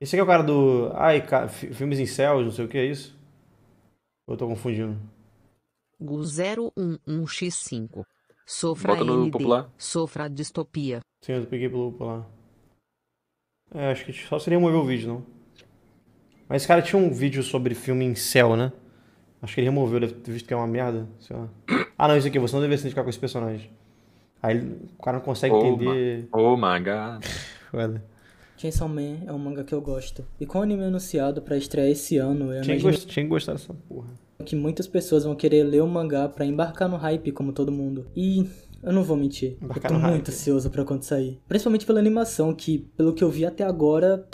Esse aqui é o cara do. Ai, ca... filmes em céus, não sei o que é isso? Ou eu tô confundindo? Gu 011x5. Sofra Bota ND. popular. Sofra distopia. Sim, eu peguei pelo popular. É, acho que só seria mover o vídeo, não. Mas esse cara tinha um vídeo sobre filme em céu, né? Acho que ele removeu, deve ter visto que é uma merda, sei lá. Ah, não, isso aqui, você não deveria se identificar com esse personagem. Aí o cara não consegue oh, entender. Ma... Oh my god. Chainsaw Man é um manga que eu gosto. E com o anime anunciado para estrear esse ano, eu tinha, imagino... tinha que gostar dessa porra. Que muitas pessoas vão querer ler o mangá para embarcar no hype, como todo mundo. E eu não vou mentir, embarcar eu tô muito hype. ansioso pra quando sair. Principalmente pela animação, que, pelo que eu vi até agora.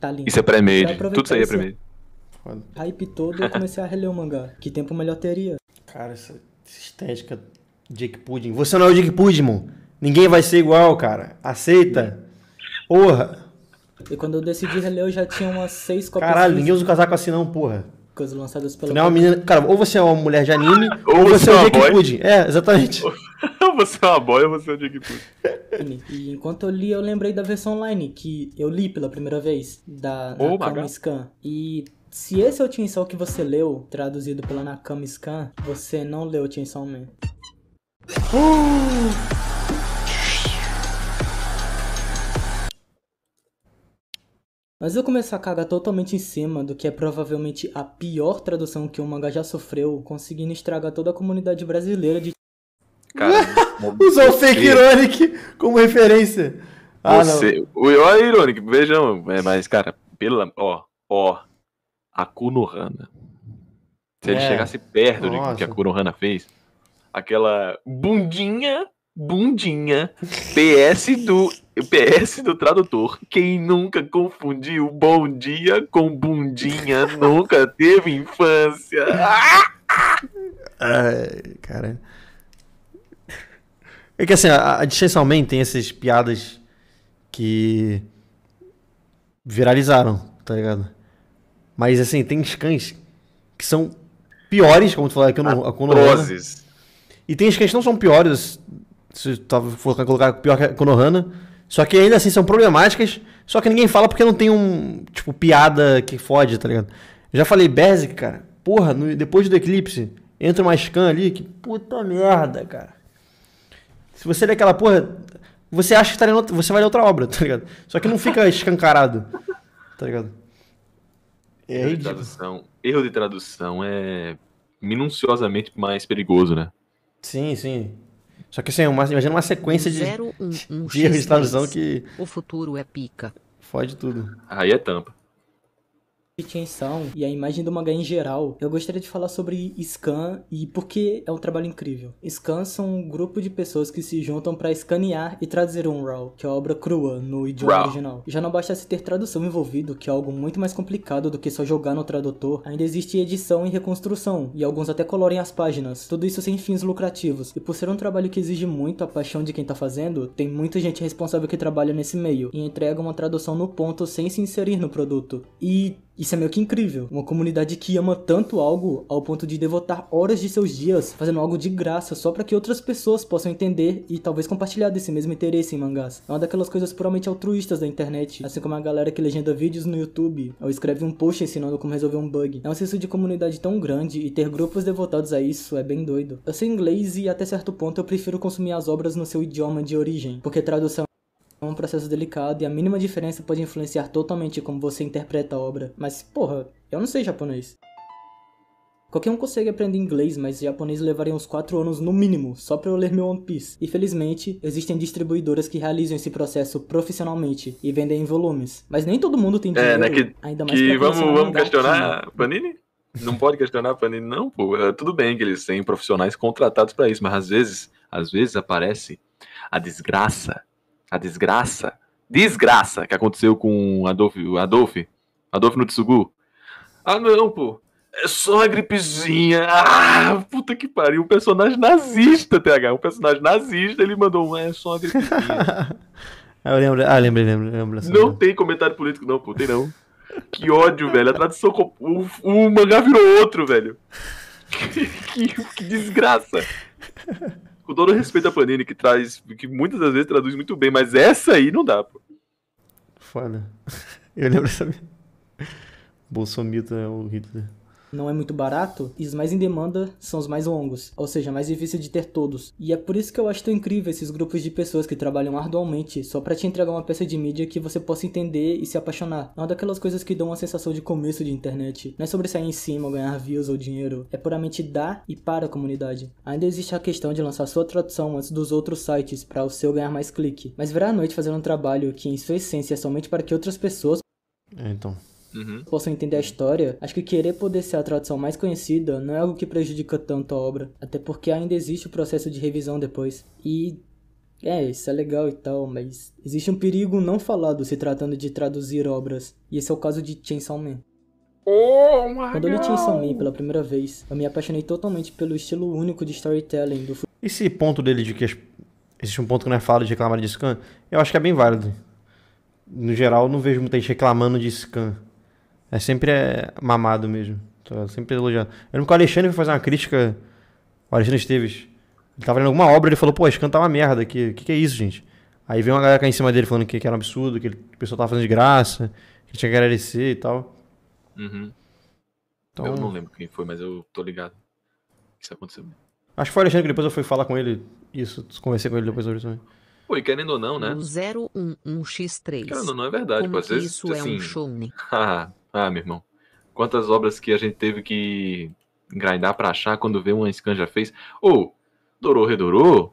Tá lindo. Isso é pré-made, tudo isso aí é pré-made. Hype todo eu comecei a reler o mangá. Que tempo melhor teria? Cara, essa estética Jake Pudding. Você não é o Jake Pudding, mano. Ninguém vai ser igual, cara. Aceita. Porra. E quando eu decidi reler, eu já tinha umas seis copas. Caralho, ninguém usa o casaco assim não, porra. Coisas lançadas pela. Não é uma menina... Cara, ou você é uma mulher de anime, ou, ou você é, é um Jake Pudding. É, exatamente. Ou você é uma boy, ou você é um Jake Pudding. E enquanto eu li, eu lembrei da versão online, que eu li pela primeira vez, da Nakama Scan. E se esse é o Chainsaw que você leu, traduzido pela Nakama Scan, você não leu o Chainsaw Man. Uh! Mas eu começo a cagar totalmente em cima do que é provavelmente a pior tradução que o mangá já sofreu, conseguindo estragar toda a comunidade brasileira de. Cara, usou o fake ironic como referência. Ah, Você, Olha ironic, vejam. É, mas, cara, pela. Ó, ó. A Kunohana. Se é. ele chegasse perto Nossa. do que a Kunohana fez, aquela bundinha, bundinha, PS do PS do tradutor. Quem nunca confundiu bom dia com bundinha nunca teve infância. Ai, cara. É que assim, a, a Distinção Man tem essas piadas que viralizaram, tá ligado? Mas assim, tem scans que são piores, como tu falou aqui no ah, Konohana. E tem scans que não são piores, se tu for colocar pior que a Konohana, só que ainda assim são problemáticas, só que ninguém fala porque não tem um, tipo, piada que fode, tá ligado? Eu já falei Berserk, cara. Porra, no, depois do Eclipse, entra uma scan ali que puta merda, cara. Se você ler aquela porra, você acha que tá lendo, você vai ler outra obra, tá ligado? Só que não fica escancarado, tá ligado? É erro, de tradução, erro de tradução é minuciosamente mais perigoso, né? Sim, sim. Só que assim, é uma, imagina uma sequência de, um, um, de, de que. O futuro é pica. Fode tudo. Aí é tampa de e a imagem do mangá em geral, eu gostaria de falar sobre Scan e por que é um trabalho incrível. Scans são um grupo de pessoas que se juntam para escanear e traduzir um RAW, que é a obra crua, no idioma Raw. original. Já não basta se ter tradução envolvido, que é algo muito mais complicado do que só jogar no tradutor, ainda existe edição e reconstrução, e alguns até colorem as páginas, tudo isso sem fins lucrativos. E por ser um trabalho que exige muito a paixão de quem tá fazendo, tem muita gente responsável que trabalha nesse meio, e entrega uma tradução no ponto sem se inserir no produto. E isso é meio que incrível. Uma comunidade que ama tanto algo ao ponto de devotar horas de seus dias fazendo algo de graça só para que outras pessoas possam entender e talvez compartilhar desse mesmo interesse em mangás. É uma daquelas coisas puramente altruístas da internet, assim como a galera que legenda vídeos no YouTube ou escreve um post ensinando como resolver um bug. É um senso de comunidade tão grande e ter grupos devotados a isso é bem doido. Eu sei inglês e até certo ponto eu prefiro consumir as obras no seu idioma de origem, porque tradução é um processo delicado e a mínima diferença pode influenciar totalmente como você interpreta a obra. Mas, porra, eu não sei japonês. Qualquer um consegue aprender inglês, mas japonês levaria uns 4 anos no mínimo, só para eu ler meu One Piece. E felizmente, existem distribuidoras que realizam esse processo profissionalmente e vendem em volumes. Mas nem todo mundo tem é, dinheiro. É, né, que, ainda mais que vamos, vamos questionar Panini? Não pode questionar Panini, não, pô. É, tudo bem que eles têm profissionais contratados para isso, mas às vezes, às vezes aparece a desgraça a desgraça, desgraça que aconteceu com Adolf, Adolf, Adolf no Tsugu. Ah não, pô, é só uma gripezinha. Ah, puta que pariu. Um personagem nazista, TH. Um personagem nazista, ele mandou um. É só uma gripezinha. eu lembro. Ah, lembro. lembro, lembro não tem comentário político, não, pô. Tem não. Que ódio, velho. A tradução. O, o mangá virou outro, velho. que, que desgraça. com todo respeito à Panini, que traz, que muitas das vezes traduz muito bem, mas essa aí não dá, pô. Foda. Eu lembro essa. Bolsomito é o Hitler não é muito barato, e os mais em demanda são os mais longos, ou seja, mais difícil de ter todos. E é por isso que eu acho tão incrível esses grupos de pessoas que trabalham arduamente só para te entregar uma peça de mídia que você possa entender e se apaixonar. Não é daquelas coisas que dão uma sensação de começo de internet. Não é sobre sair em cima, ganhar views ou dinheiro. É puramente dar e para a comunidade. Ainda existe a questão de lançar sua tradução antes dos outros sites para o seu ganhar mais clique. Mas virar à noite fazendo um trabalho que em sua essência é somente para que outras pessoas. É, então uhum. possam entender a uhum. história, acho que querer poder ser a tradução mais conhecida não é algo que prejudica tanto a obra, até porque ainda existe o processo de revisão depois. E é, isso é legal e tal, mas existe um perigo não falado se tratando de traduzir obras, e esse é o caso de Chainsaw Man. Oh my Quando eu li Chainsaw Man pela primeira vez, eu me apaixonei totalmente pelo estilo único de storytelling do Esse ponto dele de que existe um ponto que não é falado de reclamar de scan, eu acho que é bem válido. No geral, não vejo muita gente reclamando de scan. É sempre é, mamado mesmo. Tô sempre elogiado. Eu lembro que o Alexandre foi fazer uma crítica. O Alexandre Esteves. Ele tava lendo alguma obra ele falou, pô, esse canto tá uma merda aqui. O que, que é isso, gente? Aí veio uma galera cá em cima dele falando que, que era um absurdo, que, ele, que o pessoal tava fazendo de graça, que tinha que agradecer e tal. Uhum. Então... Eu não lembro quem foi, mas eu tô ligado. Isso aconteceu. Acho que foi o Alexandre que depois eu fui falar com ele. Isso, conversei com ele depois sobre isso também. Pô, e querendo ou não, né? O 011x3. Querendo ou não, é verdade. Como pô, às vezes, isso assim... é um assim, show, né? Ah, ah, meu irmão. Quantas obras que a gente teve que grindar para achar quando vê uma scan já fez. Ou, oh, Dorô Redorô,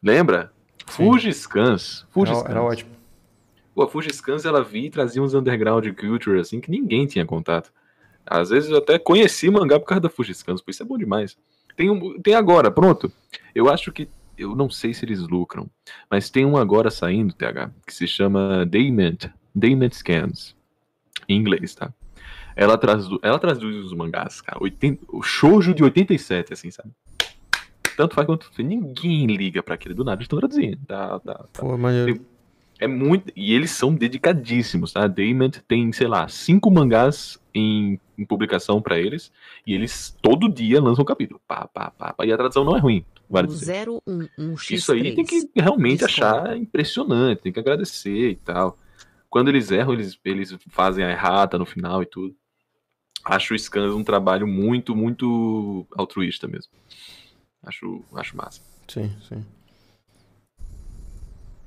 lembra? Fuji Scans. Era, era ótimo. Pô, a scans ela via e trazia uns underground culture, assim, que ninguém tinha contato. Às vezes eu até conheci mangá por causa da Scans, por isso é bom demais. Tem, um, tem agora, pronto. Eu acho que eu não sei se eles lucram, mas tem um agora saindo, TH, que se chama Dayment, Dayment Scans em inglês, tá? Ela traduz, ela traduz os mangás, cara. o shoujo de 87, assim, sabe? Tanto faz quanto ninguém liga para aquele do nada, estão traduzindo. Tá, tá, tá. Pô, é maneiro. É muito. E eles são dedicadíssimos, tá? Damon tem, sei lá, cinco mangás em, em publicação para eles. E eles todo dia lançam um capítulo. Pá, pá, pá, pá. E a tradução não é ruim. Vale um X, Isso aí tem que realmente Desculpa. É achar impressionante, tem que agradecer e tal quando eles erram, eles, eles fazem a errata no final e tudo. Acho o Scans um trabalho muito, muito altruísta mesmo. Acho, acho massa. Sim, sim.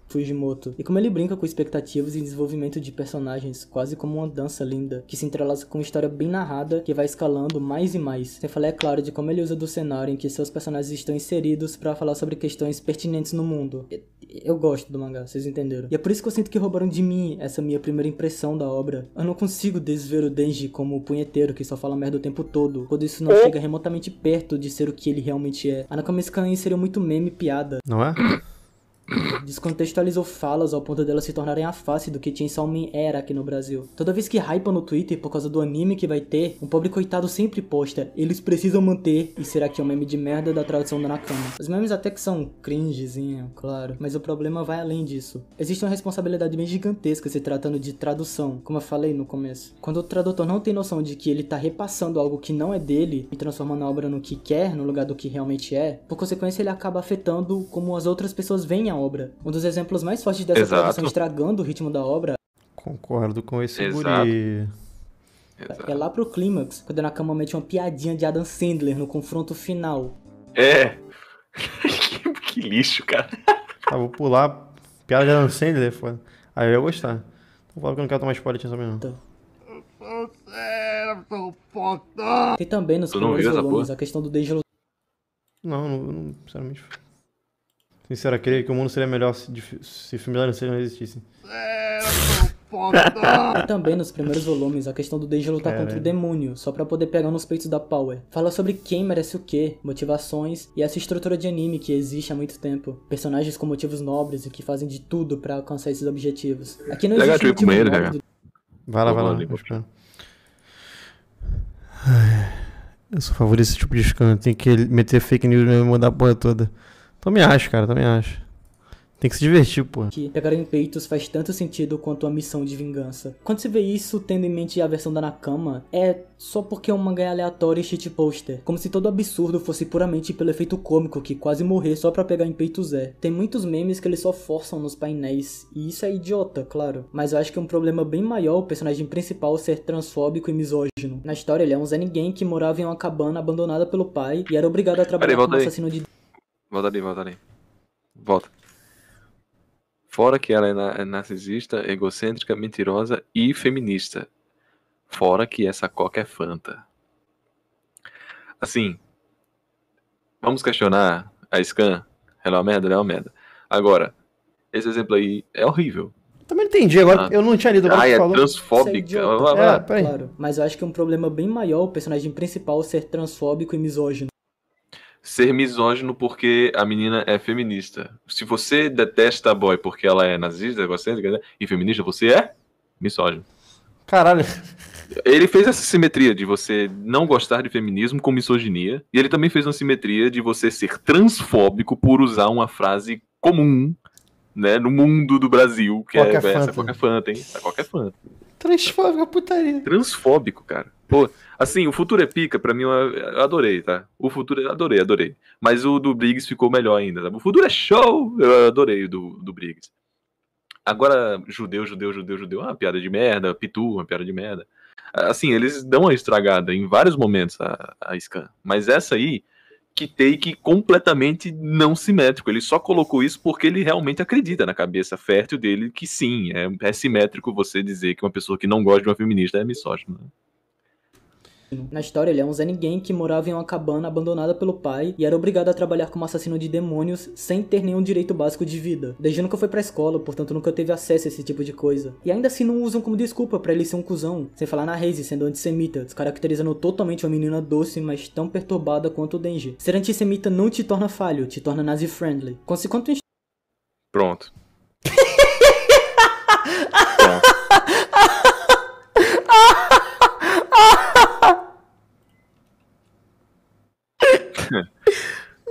Fujimoto, e como ele brinca com expectativas e desenvolvimento de personagens, quase como uma dança linda, que se entrelaça com uma história bem narrada que vai escalando mais e mais. Sem falar, é claro, de como ele usa do cenário em que seus personagens estão inseridos para falar sobre questões pertinentes no mundo. Eu gosto do mangá, vocês entenderam. E é por isso que eu sinto que roubaram de mim essa minha primeira impressão da obra. Eu não consigo desver o Denji como o punheteiro que só fala merda o tempo todo, quando isso não hum? chega remotamente perto de ser o que ele realmente é. A Nakamiska seria muito meme e piada. Não é? descontextualizou falas ao ponto delas se tornarem a face do que Chainsaw Salmin era aqui no Brasil. Toda vez que hypa no Twitter por causa do anime que vai ter, um pobre coitado sempre posta, eles precisam manter, e será que é um meme de merda da tradução da Nakama. Os memes até que são cringezinho, claro, mas o problema vai além disso. Existe uma responsabilidade bem gigantesca se tratando de tradução, como eu falei no começo. Quando o tradutor não tem noção de que ele tá repassando algo que não é dele e transformando a obra no que quer, no lugar do que realmente é, por consequência ele acaba afetando como as outras pessoas veem a obra. Um dos exemplos mais fortes dessa Exato. estragando o ritmo da obra. Concordo com esse Exato. guri. Exato. É lá pro clímax, quando a Nakama mete uma piadinha de Adam Sandler no confronto final. É. que, que, lixo, cara. Ah, vou pular. Piada de Adam Sandler, foda. Aí ah, eu ia gostar. Vou então falar que eu não quero tomar spoiler disso então. Sou Então. Tem também nos primeiros volumes a questão do desluto. Não, não, não, sinceramente. Sincero, creio que o mundo seria melhor se, se filmes não existisse? Também nos primeiros volumes, a questão do Deji lutar contra o demônio, só para poder pegar nos peitos da Power. Fala sobre quem merece o quê, motivações e essa estrutura de anime que existe há muito tempo. Personagens com motivos nobres e que fazem de tudo para alcançar esses objetivos. Aqui não existe Legal, motivo com ele, Vai lá, vai lá. Ali, eu sou favorito desse tipo de escândalo. Tem que meter fake news e mandar a porra toda. Também acho, cara, também acho. Tem que se divertir, pô. Que pegar em peitos faz tanto sentido quanto a missão de vingança. Quando se vê isso, tendo em mente a versão da Nakama, é só porque é um mangá aleatório e shit poster. Como se todo absurdo fosse puramente pelo efeito cômico que quase morrer só pra pegar em peitos é. Tem muitos memes que eles só forçam nos painéis, e isso é idiota, claro. Mas eu acho que é um problema bem maior o personagem principal ser transfóbico e misógino. Na história, ele é um Zé Ninguém que morava em uma cabana abandonada pelo pai e era obrigado a trabalhar como assassino de Volta ali, volta ali. Volta. Fora que ela é, é, narcisista, egocêntrica, mentirosa e feminista. Fora que essa coca é fanta. Assim, vamos questionar a Scan. Ela é uma merda, ela é uma merda. Agora, esse exemplo aí é horrível. Também não entendi, agora ah. eu não tinha lido. ah, é falou. transfóbica. É, é, claro. Mas eu acho que é um problema bem maior o personagem principal ser transfóbico e misógino ser misógino porque a menina é feminista. Se você detesta a boy porque ela é nazista, egocêntrica né, e feminista, você é misógino. Caralho. Ele fez essa simetria de você não gostar de feminismo com misoginia, e ele também fez uma simetria de você ser transfóbico por usar uma frase comum, né, no mundo do Brasil, que é, é essa Fanta. Fanta, hein? Essa Coca Fanta. Transfóbico, putaria. Transfóbico, cara. Pô, assim, o futuro é pica, pra mim eu adorei, tá? O futuro, adorei, adorei. Mas o do Briggs ficou melhor ainda, tá? O futuro é show! Eu adorei o do, do Briggs. Agora, judeu, judeu, judeu, judeu, ah, piada de merda, pitu, uma piada de merda. Assim, eles dão a estragada em vários momentos a, a Scan. Mas essa aí, que take completamente não simétrico. Ele só colocou isso porque ele realmente acredita na cabeça fértil dele que sim, é, é simétrico você dizer que uma pessoa que não gosta de uma feminista é misógina. Né? Na história, ele é um Zé Ninguém que morava em uma cabana abandonada pelo pai e era obrigado a trabalhar como assassino de demônios sem ter nenhum direito básico de vida. Desde nunca foi pra escola, portanto nunca teve acesso a esse tipo de coisa. E ainda assim não usam como desculpa para ele ser um cuzão, sem falar na Reise sendo antissemita, descaracterizando totalmente uma menina doce, mas tão perturbada quanto o Denji. Ser antissemita não te torna falho, te torna nazi-friendly. Consequentemente... Pronto.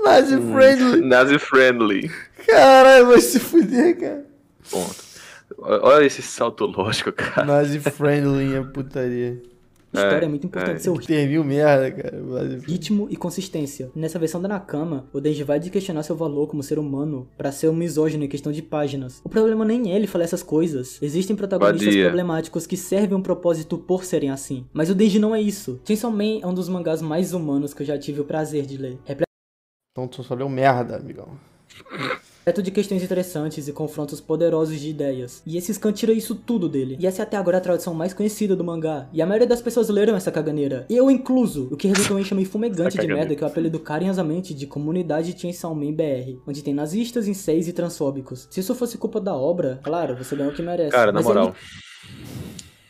Nazi friendly. Hum. Nazi friendly. Caralho, vai se fuder, cara. Ponto. Olha esse salto lógico, cara. Nazi friendly é putaria. História é, é, muito importante é. o ritmo. Tem mil merda, cara. Mas... Ritmo e consistência. Nessa versão da Nakama, o Denji vai de questionar seu valor como ser humano para ser um misógino em questão de páginas. O problema nem é ele falar essas coisas. Existem protagonistas Badia. problemáticos que servem um propósito por serem assim. Mas o Denji não é isso. Chainsaw Man é um dos mangás mais humanos que eu já tive o prazer de ler. É então tu só leu merda, amigão. Perto é de questões interessantes e confrontos poderosos de ideias. E esse Scan tira isso tudo dele. E essa é até agora a tradução mais conhecida do mangá. E a maioria das pessoas leram essa caganeira. Eu incluso. O que resultou em chamar fumegante de merda que eu é apelido carinhosamente de Comunidade Chainsaw Man BR. Onde tem nazistas, inseis e transfóbicos. Se isso fosse culpa da obra, claro, você ganhou o que merece. Cara, na é moral... Ele...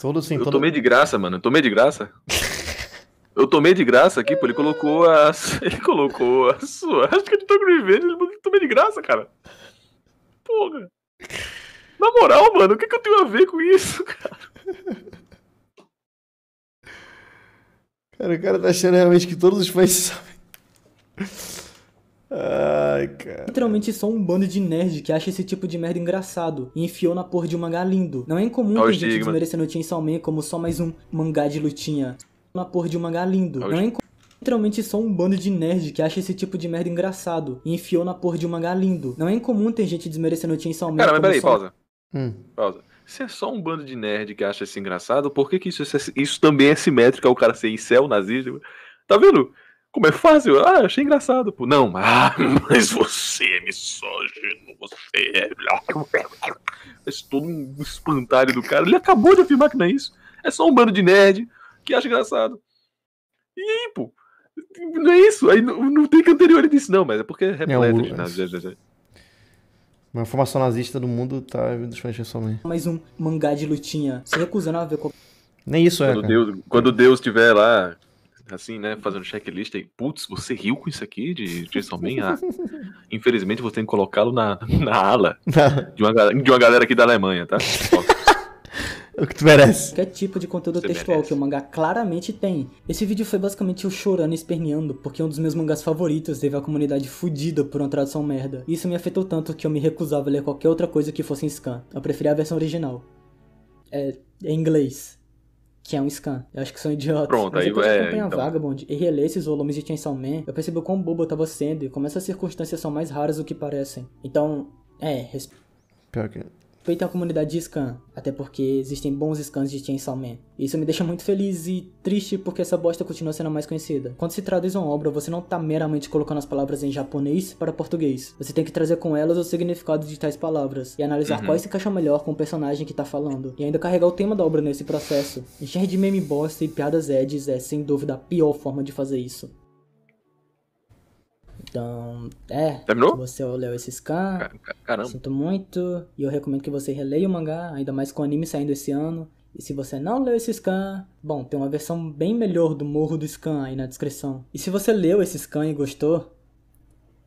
Todo sim, todo... Eu tomei de graça, mano. Eu tomei de graça. Eu tomei de graça aqui, pô. Ele colocou a. Ele colocou a sua. Acho que ele tá com revenge, ele tomei de graça, cara. Porra. Na moral, mano, o que, que eu tenho a ver com isso, cara? Cara, o cara tá achando realmente que todos os fãs sabem. Ai, cara. Literalmente só um bando de nerd que acha esse tipo de merda engraçado e enfiou na porra de um mangá lindo. Não é incomum que a gente desmereça o Chainsaw Man como só mais um mangá de lutinha na porra de um mangá lindo. Não é literalmente só um bando de nerd que acha esse tipo de merda engraçado e enfiou na porra de um mangá lindo. Não é incomum ter gente desmerecendo o Chainsaw Man. Cara, mas peraí, só... pausa. Hum. Pausa. Se é só um bando de nerd que acha isso engraçado, por que, que isso, isso, é isso também é simétrico ao cara ser incel, nazista? Tá vendo? Como é fácil? Ah, achei engraçado, pô. Não, ah, mas você é misógino, você é. Mas todo um espantalho do cara. Ele acabou de afirmar que não é isso. É só um bando de nerd que acha engraçado. E aí, pô, não é isso. Aí não, não tem que anterior disse, não, mas é porque é, é repleto de nada. Uma informação nazista do mundo tá vindo de sua Mais um mangá de lutinha, se recusando a ver qual... Nem isso é, quando Deus, quando Deus estiver lá, assim, né, fazendo checklist, aí, putz, você riu com isso aqui de Jason Man? Ah, infelizmente você tem que colocá-lo na, na ala de uma, de uma galera aqui da Alemanha, tá? o que tu merece. Qualquer tipo de conteúdo Você textual merece. que o mangá claramente tem. Esse vídeo foi basicamente eu chorando e esperneando, porque é um dos meus mangás favoritos teve a comunidade fudida por uma tradução merda. Isso me afetou tanto que eu me recusava a ler qualquer outra coisa que fosse em scan. Eu preferia a versão original. É, é inglês. Que é um scan. Eu acho que são idiotas. Pronto, Mas aí eu é, é acompanho então... Vagabond e reler esses volumes de Chainsaw Man, eu percebi o quão bobo eu tava sendo e como essas circunstâncias são mais raras do que parecem. Então, é, respeito. Pior que feito a comunidade de scan, até porque existem bons scans de Chainsaw Man. Isso me deixa muito feliz e triste porque essa bosta continua sendo mais conhecida. Quando se traduz uma obra, você não tá meramente colocando as palavras em japonês para português. Você tem que trazer com elas o significado de tais palavras e analisar uhum. quais se encaixa melhor com o personagem que tá falando, e ainda carregar o tema da obra nesse processo. Encher de meme bosta e piadas edges é, sem dúvida, a pior forma de fazer isso. Então, é. Terminou? Se você leu esse scan, caramba. sinto muito. E eu recomendo que você releia o mangá, ainda mais com o anime saindo esse ano. E se você não leu esse scan, bom, tem uma versão bem melhor do Morro do Scan aí na descrição. E se você leu esse scan e gostou,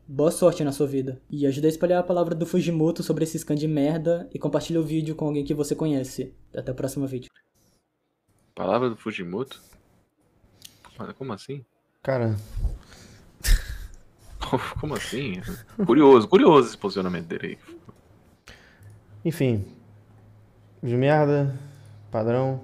boa sorte na sua vida. E ajude a espalhar a palavra do Fujimoto sobre esse scan de merda e compartilhe o vídeo com alguém que você conhece. Até o próximo vídeo. Palavra do Fujimoto? Como assim? Cara, Como assim? curioso, curioso esse posicionamento dele aí. Enfim. De merda, padrão.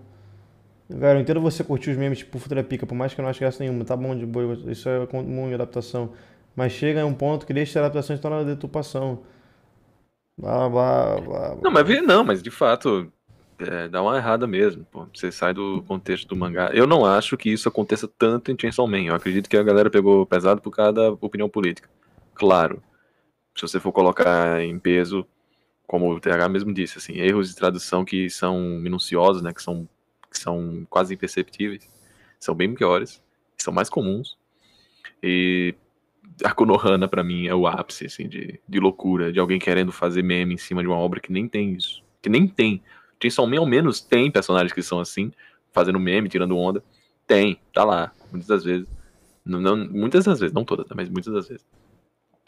entendo você curtir os memes tipo Futura Pica, por mais que eu não ache graça nenhuma, tá bom de boi, isso é comum em adaptação. Mas chega a um ponto que deixa a adaptação se tornar deturpação. Blá, blá, blá, blá. Não, mas, não, mas de fato, é, dá uma errada mesmo. Pô. Você sai do contexto do mangá. Eu não acho que isso aconteça tanto em Chainsaw Man. Eu acredito que a galera pegou pesado por causa da opinião política. Claro. Se você for colocar em peso, como o TH mesmo disse, assim, erros de tradução que são minuciosos, né, que são, que são quase imperceptíveis, são bem piores, são mais comuns. E a Konohana, para mim, é o ápice assim, de, de loucura, de alguém querendo fazer meme em cima de uma obra que nem tem isso. Que nem tem Chainsaw Man ao menos tem personagens que são assim, fazendo meme, tirando onda. Tem, tá lá, muitas das vezes. Não, não, muitas das vezes, não todas, né, mas muitas das vezes.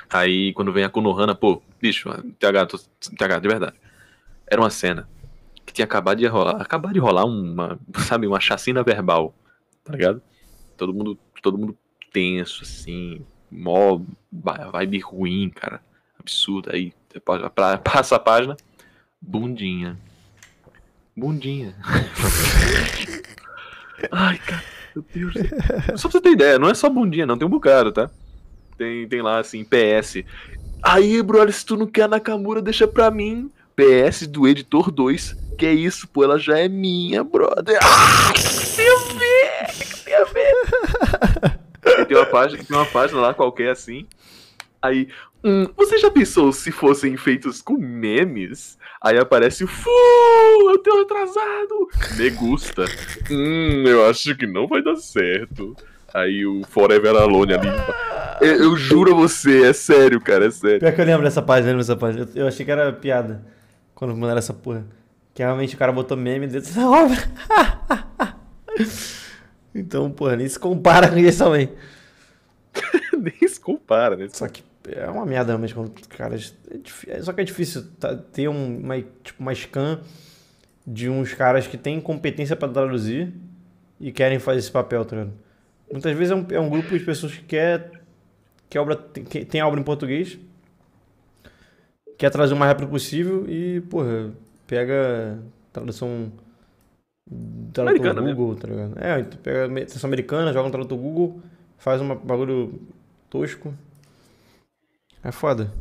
Aí quando vem a Konohana, pô, bicho, TH, TH, de verdade. Era uma cena que tinha acabado de rolar, acabado de rolar uma, sabe, uma chacina verbal, tá ligado? Todo mundo, todo mundo tenso assim, mó vibe ruim, cara. Absurdo. Aí passa a página, bundinha. Bundinha. Ai, cara, meu Deus. Só pra você ter ideia, não é só bundinha, não, tem um bocado, tá? Tem, tem lá assim, PS. Aí, brother, se tu não quer Nakamura, deixa pra mim. PS do editor 2. Que é isso, pô, ela já é minha, brother. Ah, que tem a ver, que tem a ver. tem uma página, tem uma página lá qualquer assim Aí, hum, você já pensou se fossem feitos com memes? Aí aparece o Fu, eu tenho atrasado. Me gusta. hum, eu acho que não vai dar certo. Aí o Forever Alone ali. Eu, eu juro a você, é sério, cara, é sério. Pior que eu lembro dessa página, lembro dessa página. Eu, eu achei que era piada quando mandaram essa porra. Que realmente o cara botou meme dentro dessa obra. então, porra, nem se compara com isso também. nem se compara, né? Só que é uma merda mas quando, caras é, é só que é difícil tá, ter um, uma, tipo, uma scan de uns caras que têm competência para traduzir e querem fazer esse papel, tá Muitas vezes é um, é um grupo de pessoas que quer, que obra, que, tem obra em português, quer trazer o mais rápido possível e, porra, pega tradução tradutor Google, tá ligado? É, pega tradução americana, joga um tradutor Google, faz um bagulho tosco é foda.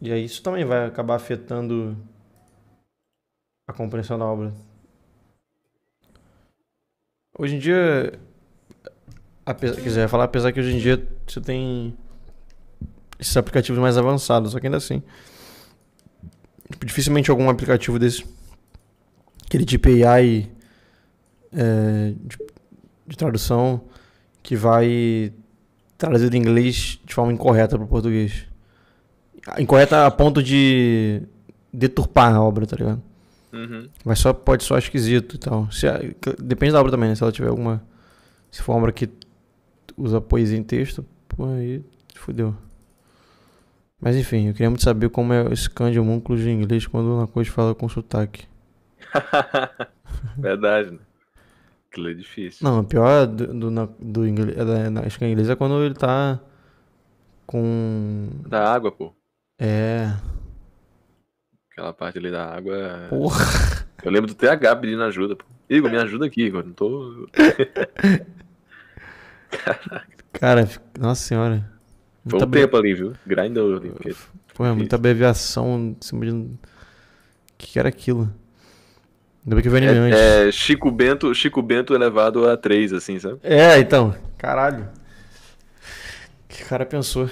E aí isso também vai acabar afetando a compreensão da obra. Hoje em dia, apesar, quer falar apesar que hoje em dia você tem esses aplicativos mais avançados, só que ainda assim, tipo, dificilmente algum aplicativo desse, aquele de AI é, de, de tradução, que vai traduzido em inglês de forma incorreta para o português. Incorreta a ponto de deturpar a obra, tá ligado? Uhum. Mas só pode soar esquisito e tal. Se, depende da obra também, né? Se ela tiver alguma. Se for uma obra que usa poesia em texto, pô, aí fudeu. Mas enfim, eu queria muito saber como é o cão de homúnculos em inglês quando uma coisa fala com sotaque. Verdade, né? Aquilo é difícil. Não, o pior do, do, na, do inglês, é, na, acho que inglês é quando ele tá com. Da água, pô. É. Aquela parte ali da água. É porra. Eu lembro do TH pedindo ajuda, pô. Igor, me ajuda aqui, Igor. Não tô. Caraca. Cara, nossa senhora. Foi um tempo ali, viu? Grindou ali. Porque... Pô, é muita abreviação. O que era aquilo? Ainda bem que veio é, anime é, antes. É, Chico Bento, Chico Bento elevado a 3, assim, sabe? É, então. Caralho. que cara pensou?